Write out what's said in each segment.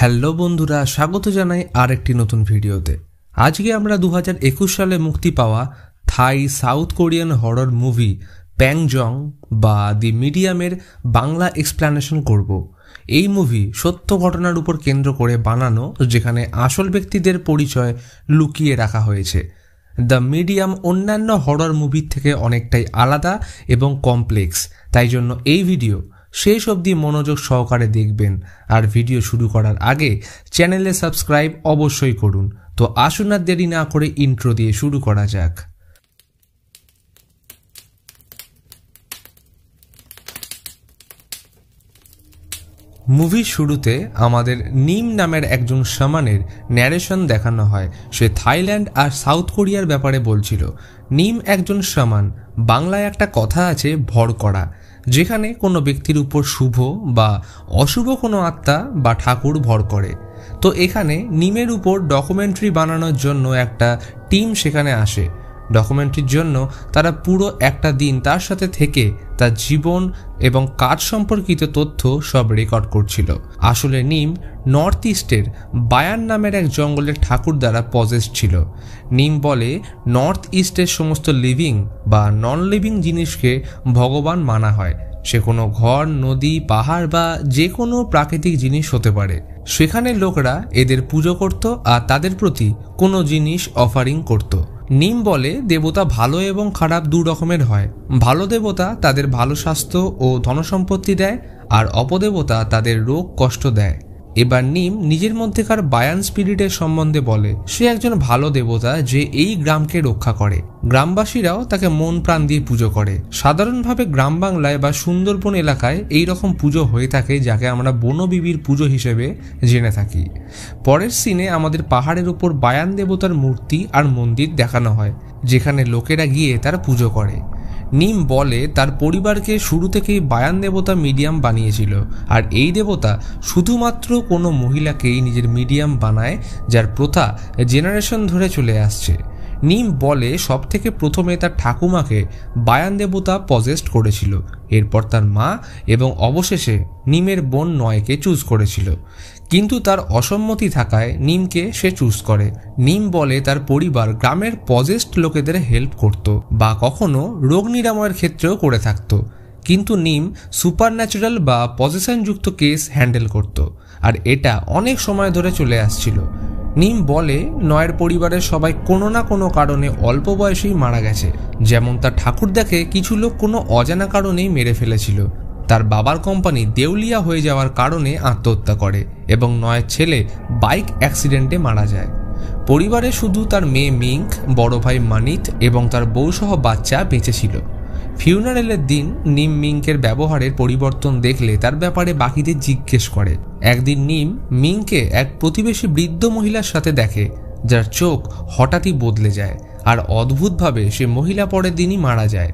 hello বন্ধুরা স্বাগত জানাই আর একটি নতুন ভিডিওতে আজকে আমরা দু একুশ সালে মুক্তি পাওয়া Thai South Korean horror movie প্যাংজং বা দি মিডিয়ামের বাংলা এক্সপ্লানেশন করব এই মুভি সত্য ঘটনার উপর কেন্দ্র করে বানানো যেখানে আসল ব্যক্তিদের পরিচয় লুকিয়ে রাখা হয়েছে দ্য মিডিয়াম অন্যান্য হরর মুভির থেকে অনেকটাই আলাদা এবং কমপ্লেক্স তাই জন্য এই ভিডিও শেষ অবধি মনোযোগ সহকারে দেখবেন আর ভিডিও শুরু করার আগে চ্যানেলে সাবস্ক্রাইব অবশ্যই করুন তো আসুন আর দেরি না করে ইন্ট্রো দিয়ে শুরু করা যাক মুভি শুরুতে আমাদের নিম নামের একজন সামানের ন্যারেশন দেখানো হয় সে থাইল্যান্ড আর সাউথ কোরিয়ার ব্যাপারে বলছিল নিম একজন সামান বাংলায় একটা কথা আছে ভর করা যেখানে কোনো ব্যক্তির উপর শুভ বা অশুভ কোনো আত্মা বা ঠাকুর ভর করে তো এখানে নিমের উপর ডকুমেন্টারি বানানোর জন্য একটা টিম সেখানে আসে ডকুমেন্টারির জন্য তারা পুরো একটা দিন তার সাথে থেকে তার জীবন এবং কাজ সম্পর্কিত তথ্য সব রেকর্ড করছিল আসলে নিম নর্থ ইস্টের বায়ান নামের এক জঙ্গলের ঠাকুর দ্বারা পজেস ছিল নিম বলে নর্থ ইস্টের সমস্ত লিভিং বা নন লিভিং জিনিসকে ভগবান মানা হয় সে কোনো ঘর নদী পাহাড় বা যে কোনো প্রাকৃতিক জিনিস হতে পারে সেখানে লোকরা এদের পুজো করত আর তাদের প্রতি কোনো জিনিস অফারিং করতো নিম বলে দেবতা ভালো এবং খারাপ দু রকমের হয় ভালো দেবতা তাদের ভালো স্বাস্থ্য ও ধনসম্পত্তি দেয় আর অপদেবতা তাদের রোগ কষ্ট দেয় এবার নিম নিজের মধ্যেকার বায়ান স্পিরিটের সম্বন্ধে বলে সে একজন ভালো দেবতা যে এই গ্রামকে রক্ষা করে গ্রামবাসীরাও তাকে মন প্রাণ দিয়ে পুজো করে সাধারণভাবে গ্রাম বাংলায় বা সুন্দরবন এলাকায় এই রকম পুজো হয়ে থাকে যাকে আমরা বনবিবির পুজো হিসেবে জেনে থাকি পরের সিনে আমাদের পাহাড়ের উপর বায়ান দেবতার মূর্তি আর মন্দির দেখানো হয় যেখানে লোকেরা গিয়ে তারা পুজো করে নিম বলে তার পরিবারকে শুরু থেকেই বায়ান দেবতা মিডিয়াম বানিয়েছিল আর এই দেবতা শুধুমাত্র কোনো মহিলাকেই নিজের মিডিয়াম বানায় যার প্রথা জেনারেশন ধরে চলে আসছে নিম বলে সব থেকে প্রথমে তার ঠাকুমাকে বায়ান দেবতা পজেস্ট করেছিল এরপর তার মা এবং অবশেষে নিমের বোন নয়কে চুজ করেছিল কিন্তু তার অসম্মতি থাকায় নিমকে সে চুজ করে নিম বলে তার পরিবার গ্রামের পজেস্ট লোকেদের হেল্প করত বা কখনো রোগ নিরাময়ের ক্ষেত্রেও করে থাকত কিন্তু নিম সুপার ন্যাচুরাল বা পজিশনযুক্ত কেস হ্যান্ডেল করত আর এটা অনেক সময় ধরে চলে আসছিল নিম বলে নয়ের পরিবারের সবাই কোনো না কোনো কারণে অল্প বয়সেই মারা গেছে যেমন তার ঠাকুর দেখে কিছু লোক কোনো অজানা কারণেই মেরে ফেলেছিল তার বাবার কোম্পানি দেউলিয়া হয়ে যাওয়ার কারণে আত্মহত্যা করে এবং নয় ছেলে বাইক অ্যাক্সিডেন্টে মারা যায় পরিবারে শুধু তার মেয়ে মিঙ্ক বড় ভাই মানিত এবং তার বউসহ বাচ্চা বেঁচেছিল ফিউনারেলের দিন নিম মিঙ্কের ব্যবহারের পরিবর্তন দেখলে তার ব্যাপারে বাকিদের জিজ্ঞেস করে একদিন নিম মিঙ্ককে এক প্রতিবেশী বৃদ্ধ মহিলার সাথে দেখে যার চোখ হঠাৎই বদলে যায় আর অদ্ভুতভাবে সে মহিলা পরের দিনই মারা যায়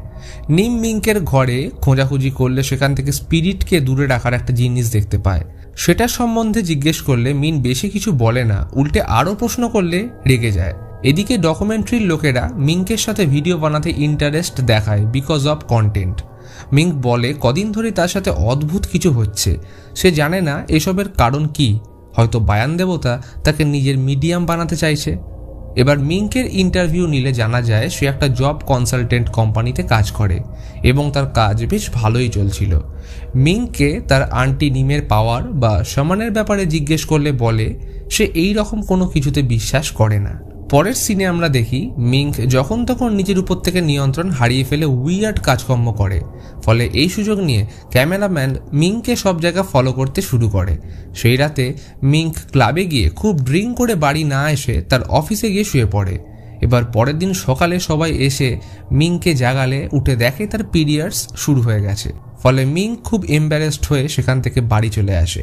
নিম মিঙ্কের ঘরে খোঁজাখুঁজি করলে সেখান থেকে স্পিরিটকে দূরে রাখার একটা জিনিস দেখতে পায় সেটা সম্বন্ধে জিজ্ঞেস করলে মিন বেশি কিছু বলে না উল্টে আরও প্রশ্ন করলে রেগে যায় এদিকে ডকুমেন্ট্রির লোকেরা মিঙ্কের সাথে ভিডিও বানাতে ইন্টারেস্ট দেখায় বিকজ অব কন্টেন্ট মিঙ্ক বলে কদিন ধরে তার সাথে অদ্ভুত কিছু হচ্ছে সে জানে না এসবের কারণ কি হয়তো বায়ান দেবতা তাকে নিজের মিডিয়াম বানাতে চাইছে এবার মিঙ্কের ইন্টারভিউ নিলে জানা যায় সে একটা জব কনসালটেন্ট কোম্পানিতে কাজ করে এবং তার কাজ বেশ ভালোই চলছিল মিঙ্ককে তার আন্টি নিমের পাওয়ার বা সমানের ব্যাপারে জিজ্ঞেস করলে বলে সে এই রকম কোনো কিছুতে বিশ্বাস করে না পরের সিনে আমরা দেখি মিঙ্ক যখন তখন নিজের উপর থেকে নিয়ন্ত্রণ হারিয়ে ফেলে উইয়ার্ড কাজকর্ম করে ফলে এই সুযোগ নিয়ে ক্যামেরাম্যান মিঙ্ককে সব জায়গা ফলো করতে শুরু করে সেই রাতে মিঙ্ক ক্লাবে গিয়ে খুব ড্রিঙ্ক করে বাড়ি না এসে তার অফিসে গিয়ে শুয়ে পড়ে এবার পরের দিন সকালে সবাই এসে মিংকে জাগালে উঠে দেখে তার পিরিয়ডস শুরু হয়ে গেছে ফলে মিঙ্ক খুব এম্বারেসড হয়ে সেখান থেকে বাড়ি চলে আসে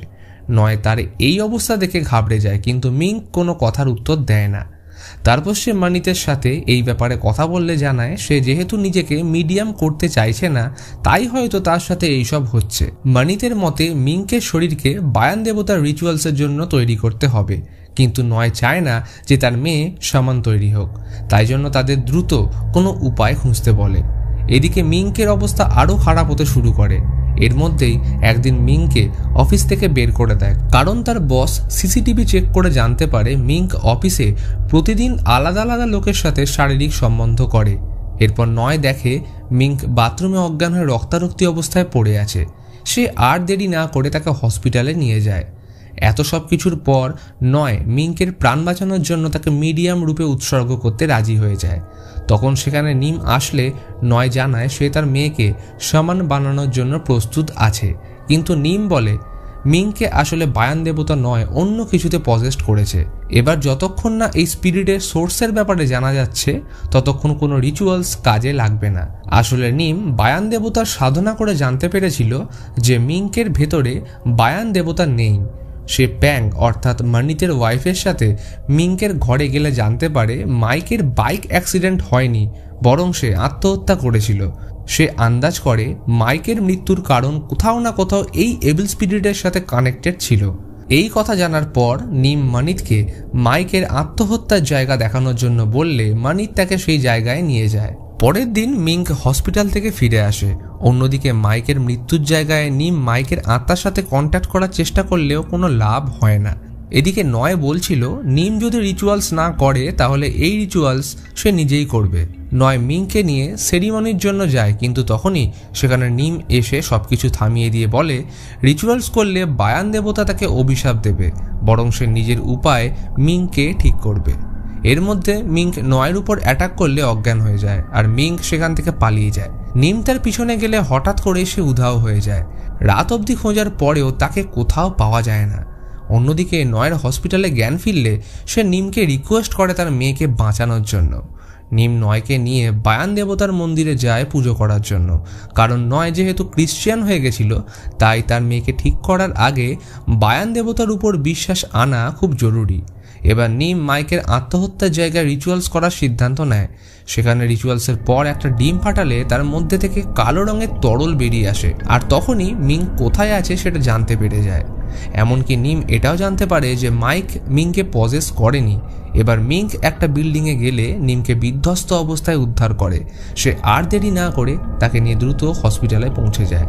নয় তার এই অবস্থা দেখে ঘাবড়ে যায় কিন্তু মিঙ্ক কোনো কথার উত্তর দেয় না তারপর সে মানিতের সাথে এই ব্যাপারে কথা বললে জানায় সে যেহেতু নিজেকে মিডিয়াম করতে চাইছে না তাই হয়তো তার সাথে এইসব হচ্ছে মানিতের মতে মিঙ্কের শরীরকে বায়ান দেবতার রিচুয়ালসের জন্য তৈরি করতে হবে কিন্তু নয় চায় না যে তার মেয়ে সমান তৈরি হোক তাই জন্য তাদের দ্রুত কোনো উপায় খুঁজতে বলে এদিকে মিঙ্কের অবস্থা আরও খারাপ হতে শুরু করে এর মধ্যেই একদিন মিংকে অফিস থেকে বের করে দেয় কারণ তার বস সিসিটিভি চেক করে জানতে পারে মিঙ্ক অফিসে প্রতিদিন আলাদা আলাদা লোকের সাথে শারীরিক সম্বন্ধ করে এরপর নয় দেখে মিঙ্ক বাথরুমে অজ্ঞান হয়ে রক্তারক্তি অবস্থায় পড়ে আছে সে আর দেরি না করে তাকে হসপিটালে নিয়ে যায় এত সব কিছুর পর নয় মিঙ্কের প্রাণ বাঁচানোর জন্য তাকে মিডিয়াম রূপে উৎসর্গ করতে রাজি হয়ে যায় তখন সেখানে নিম আসলে নয় জানায় সে তার মেয়েকে সমান বানানোর জন্য প্রস্তুত আছে কিন্তু নিম বলে মিংকে আসলে বায়ান দেবতা নয় অন্য কিছুতে পজেস্ট করেছে এবার যতক্ষণ না এই স্পিরিটের সোর্সের ব্যাপারে জানা যাচ্ছে ততক্ষণ কোনো রিচুয়ালস কাজে লাগবে না আসলে নিম বায়ান দেবতার সাধনা করে জানতে পেরেছিল যে মিঙ্কের ভেতরে বায়ান দেবতা নেই সে প্যাং অর্থাৎ মানিতের ওয়াইফের সাথে মিঙ্কের ঘরে গেলে জানতে পারে মাইকের বাইক অ্যাক্সিডেন্ট হয়নি বরং সে আত্মহত্যা করেছিল সে আন্দাজ করে মাইকের মৃত্যুর কারণ কোথাও না কোথাও এই এবিল স্পিরিটের সাথে কানেক্টেড ছিল এই কথা জানার পর নিম মানিতকে মাইকের আত্মহত্যার জায়গা দেখানোর জন্য বললে মানিত তাকে সেই জায়গায় নিয়ে যায় পরের দিন মিঙ্ক হসপিটাল থেকে ফিরে আসে অন্যদিকে মাইকের মৃত্যুর জায়গায় নিম মাইকের আত্মার সাথে কন্ট্যাক্ট করার চেষ্টা করলেও কোনো লাভ হয় না এদিকে নয় বলছিল নিম যদি রিচুয়ালস না করে তাহলে এই রিচুয়ালস সে নিজেই করবে নয় মিংকে নিয়ে সেরিমনির জন্য যায় কিন্তু তখনই সেখানে নিম এসে সব কিছু থামিয়ে দিয়ে বলে রিচুয়ালস করলে বায়ান দেবতা তাকে অভিশাপ দেবে বরং সে নিজের উপায় মিংকে ঠিক করবে এর মধ্যে মিঙ্ক নয়ের উপর অ্যাটাক করলে অজ্ঞান হয়ে যায় আর মিঙ্ক সেখান থেকে পালিয়ে যায় নিম তার পিছনে গেলে হঠাৎ করে সে উধাও হয়ে যায় রাত অবধি খোঁজার পরেও তাকে কোথাও পাওয়া যায় না অন্যদিকে নয়ের হসপিটালে জ্ঞান ফিরলে সে নিমকে রিকোয়েস্ট করে তার মেয়েকে বাঁচানোর জন্য নিম নয়কে নিয়ে বায়ান দেবতার মন্দিরে যায় পুজো করার জন্য কারণ নয় যেহেতু ক্রিশ্চিয়ান হয়ে গেছিল তাই তার মেয়েকে ঠিক করার আগে বায়ান দেবতার উপর বিশ্বাস আনা খুব জরুরি এবার নিম মাইকের আত্মহত্যার জায়গায় রিচুয়ালস করার সিদ্ধান্ত নেয় সেখানে রিচুয়ালসের পর একটা ডিম ফাটালে তার মধ্যে থেকে কালো রঙের তরল বেরিয়ে আসে আর তখনই মিং কোথায় আছে সেটা জানতে পেরে যায় এমনকি নিম এটাও জানতে পারে যে মাইক মিংকে পজেস করেনি এবার মিঙ্ক একটা বিল্ডিংয়ে গেলে নিমকে বিধ্বস্ত অবস্থায় উদ্ধার করে সে আর দেরি না করে তাকে নিয়ে দ্রুত হসপিটালে পৌঁছে যায়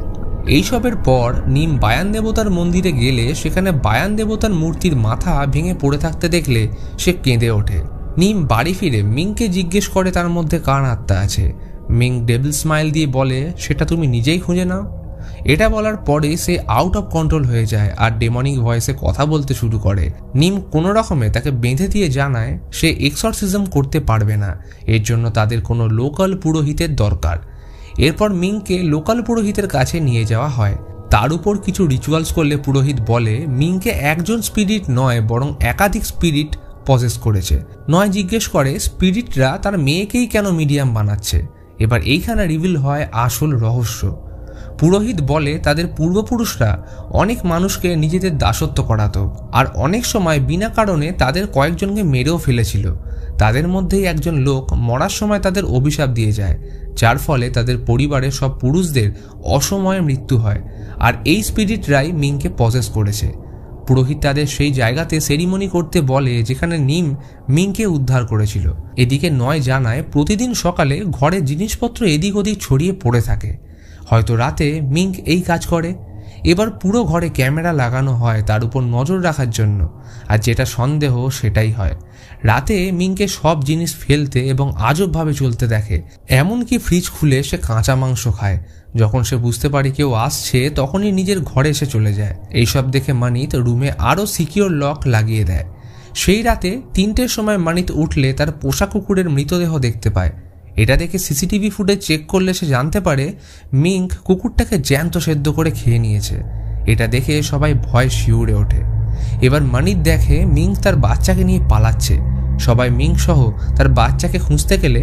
এইসবের পর নিম বায়ান দেবতার মন্দিরে গেলে সেখানে বায়ান দেবতার মূর্তির মাথা ভেঙে পড়ে থাকতে দেখলে সে কেঁদে ওঠে নিম বাড়ি ফিরে মিংকে জিজ্ঞেস করে তার মধ্যে কার আত্মা আছে মিং ডেবল স্মাইল দিয়ে বলে সেটা তুমি নিজেই খুঁজে নাও এটা বলার পরে সে আউট অফ কন্ট্রোল হয়ে যায় আর ডেমনিক ভয়েসে কথা বলতে শুরু করে নিম কোনো রকমে তাকে বেঁধে দিয়ে জানায় সে এক্সরসিজম করতে পারবে না এর জন্য তাদের কোনো লোকাল পুরোহিতের দরকার এরপর মিংকে লোকাল পুরোহিতের কাছে নিয়ে যাওয়া হয় তার উপর কিছু রিচুয়ালস করলে পুরোহিত বলে মিংকে একজন স্পিরিট নয় বরং একাধিক স্পিরিট পজেস করেছে নয় জিজ্ঞেস করে স্পিরিটরা তার মেয়েকেই কেন মিডিয়াম বানাচ্ছে এবার এইখানে রিভিল হয় আসল রহস্য পুরোহিত বলে তাদের পূর্বপুরুষরা অনেক মানুষকে নিজেদের দাসত্ব করাতো আর অনেক সময় বিনা কারণে তাদের কয়েকজনকে মেরেও ফেলেছিল তাদের মধ্যেই একজন লোক মরার সময় তাদের অভিশাপ দিয়ে যায় যার ফলে তাদের পরিবারের সব পুরুষদের অসময়ে মৃত্যু হয় আর এই স্পিরিটরাই মিংকে পজেস করেছে পুরোহিত তাদের সেই জায়গাতে সেরিমনি করতে বলে যেখানে নিম মিংকে উদ্ধার করেছিল এদিকে নয় জানায় প্রতিদিন সকালে ঘরে জিনিসপত্র এদিক ওদিক ছড়িয়ে পড়ে থাকে হয়তো রাতে মিঙ্ক এই কাজ করে এবার পুরো ঘরে ক্যামেরা লাগানো হয় তার উপর নজর রাখার জন্য আর যেটা সন্দেহ সেটাই হয় রাতে মিংকে সব জিনিস ফেলতে এবং আজবভাবে চলতে দেখে এমনকি ফ্রিজ খুলে সে কাঁচা মাংস খায় যখন সে বুঝতে পারে কেউ আসছে তখনই নিজের ঘরে এসে চলে যায় এইসব দেখে মানিত রুমে আরও সিকিওর লক লাগিয়ে দেয় সেই রাতে তিনটের সময় মানিত উঠলে তার পোষা কুকুরের মৃতদেহ দেখতে পায় এটা দেখে সিসিটিভি ফুটেজ চেক করলে সে জানতে পারে মিঙ্ক কুকুরটাকে জ্যান্ত সেদ্ধ করে খেয়ে নিয়েছে এটা দেখে সবাই ভয় শিউরে ওঠে এবার মানিক দেখে মিঙ্ক তার বাচ্চাকে নিয়ে পালাচ্ছে সবাই মিঙ্ক সহ তার বাচ্চাকে খুঁজতে গেলে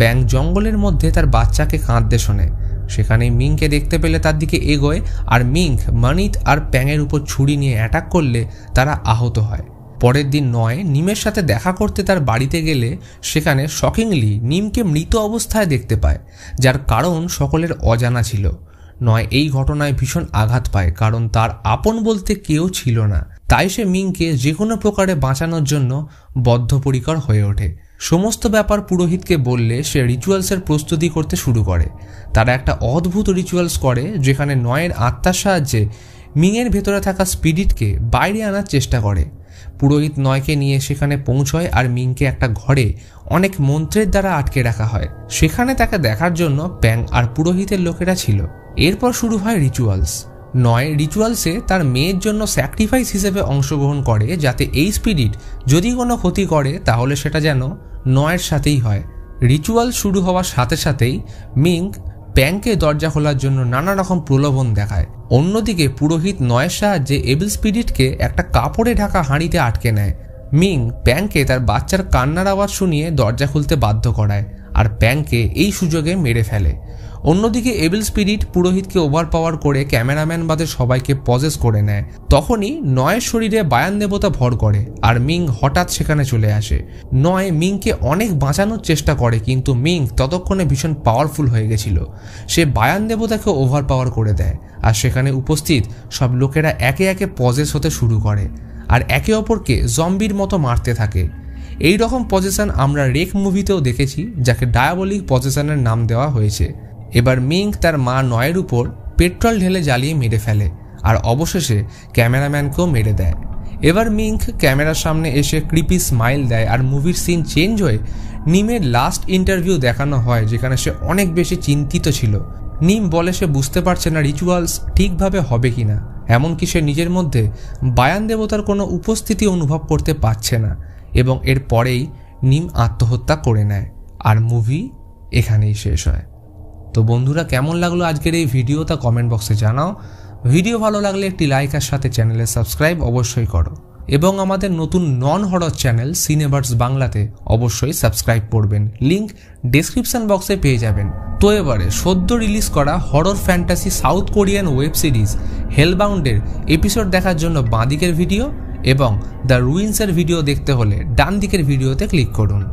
ব্যাং জঙ্গলের মধ্যে তার বাচ্চাকে কাঁদতে শোনে সেখানে মিংকে দেখতে পেলে তার দিকে এগোয় আর মিঙ্ক মানিত আর প্যাংয়ের উপর ছুরি নিয়ে অ্যাটাক করলে তারা আহত হয় পরের দিন নয় নিমের সাথে দেখা করতে তার বাড়িতে গেলে সেখানে শকিংলি নিমকে মৃত অবস্থায় দেখতে পায় যার কারণ সকলের অজানা ছিল নয় এই ঘটনায় ভীষণ আঘাত পায় কারণ তার আপন বলতে কেউ ছিল না তাই সে মিংকে যে কোনো প্রকারে বাঁচানোর জন্য বদ্ধপরিকর হয়ে ওঠে সমস্ত ব্যাপার পুরোহিতকে বললে সে রিচুয়ালসের প্রস্তুতি করতে শুরু করে তারা একটা অদ্ভুত রিচুয়ালস করে যেখানে নয়ের আত্মার সাহায্যে মিংয়ের ভেতরে থাকা স্পিরিটকে বাইরে আনার চেষ্টা করে পুরোহিত নয়কে নিয়ে সেখানে পৌঁছয় আর মিংকে একটা ঘরে অনেক মন্ত্রের দ্বারা আটকে রাখা হয় সেখানে তাকে দেখার জন্য প্যাং আর পুরোহিতের লোকেরা ছিল এরপর শুরু হয় রিচুয়ালস নয় রিচুয়ালসে তার মেয়ের জন্য স্যাক্রিফাইস হিসেবে অংশগ্রহণ করে যাতে এই স্পিরিট যদি কোনো ক্ষতি করে তাহলে সেটা যেন নয়ের সাথেই হয় রিচুয়াল শুরু হওয়ার সাথে সাথেই মিঙ্ক ব্যাংকে দরজা খোলার জন্য নানা রকম প্রলোভন দেখায় অন্যদিকে পুরোহিত নয় সাহায্যে এবিল স্পিরিটকে একটা কাপড়ে ঢাকা হাঁড়িতে আটকে নেয় মিং ব্যাংকে তার বাচ্চার কান্নার আওয়াজ শুনিয়ে দরজা খুলতে বাধ্য করায় আর ব্যাংকে এই সুযোগে মেরে ফেলে অন্যদিকে এবিল স্পিরিট পুরোহিতকে ওভার পাওয়ার করে ক্যামেরাম্যান বাদে সবাইকে পজেস করে নেয় তখনই নয়ের শরীরে বায়ান দেবতা ভর করে আর মিং হঠাৎ সেখানে চলে আসে নয় মিংকে অনেক বাঁচানোর চেষ্টা করে কিন্তু মিং ততক্ষণে ভীষণ পাওয়ারফুল হয়ে গেছিল সে বায়ান দেবতাকে ওভার পাওয়ার করে দেয় আর সেখানে উপস্থিত সব লোকেরা একে একে পজেস হতে শুরু করে আর একে অপরকে জম্বির মতো মারতে থাকে এই রকম পজিশন আমরা রেক মুভিতেও দেখেছি যাকে ডায়াবলিক পজিশনের নাম দেওয়া হয়েছে এবার মিং তার মা নয়ের উপর পেট্রোল ঢেলে জ্বালিয়ে মেরে ফেলে আর অবশেষে ক্যামেরাম্যানকেও মেরে দেয় এবার মিঙ্ক ক্যামেরার সামনে এসে ক্রিপি স্মাইল দেয় আর মুভির সিন চেঞ্জ হয়ে নিমের লাস্ট ইন্টারভিউ দেখানো হয় যেখানে সে অনেক বেশি চিন্তিত ছিল নিম বলে সে বুঝতে পারছে না রিচুয়ালস ঠিকভাবে হবে কি না এমনকি সে নিজের মধ্যে বায়ান দেবতার কোনো উপস্থিতি অনুভব করতে পারছে না এবং এর পরেই নিম আত্মহত্যা করে নেয় আর মুভি এখানেই শেষ হয় তো বন্ধুরা কেমন লাগলো আজকের এই ভিডিও তা কমেন্ট বক্সে জানাও ভিডিও ভালো লাগলে একটি লাইক আর সাথে চ্যানেলে সাবস্ক্রাইব অবশ্যই করো এবং আমাদের নতুন নন হরর চ্যানেল সিনেভার্স বাংলাতে অবশ্যই সাবস্ক্রাইব করবেন লিংক ডেসক্রিপশন বক্সে পেয়ে যাবেন তো এবারে সদ্য রিলিজ করা horror fantasy South Korean web series হেলবাউন্ডের এপিসোড দেখার জন্য বাঁদিকের ভিডিও এবং দ্য রুইন্সের ভিডিও দেখতে হলে ডান দিকের ভিডিওতে ক্লিক করুন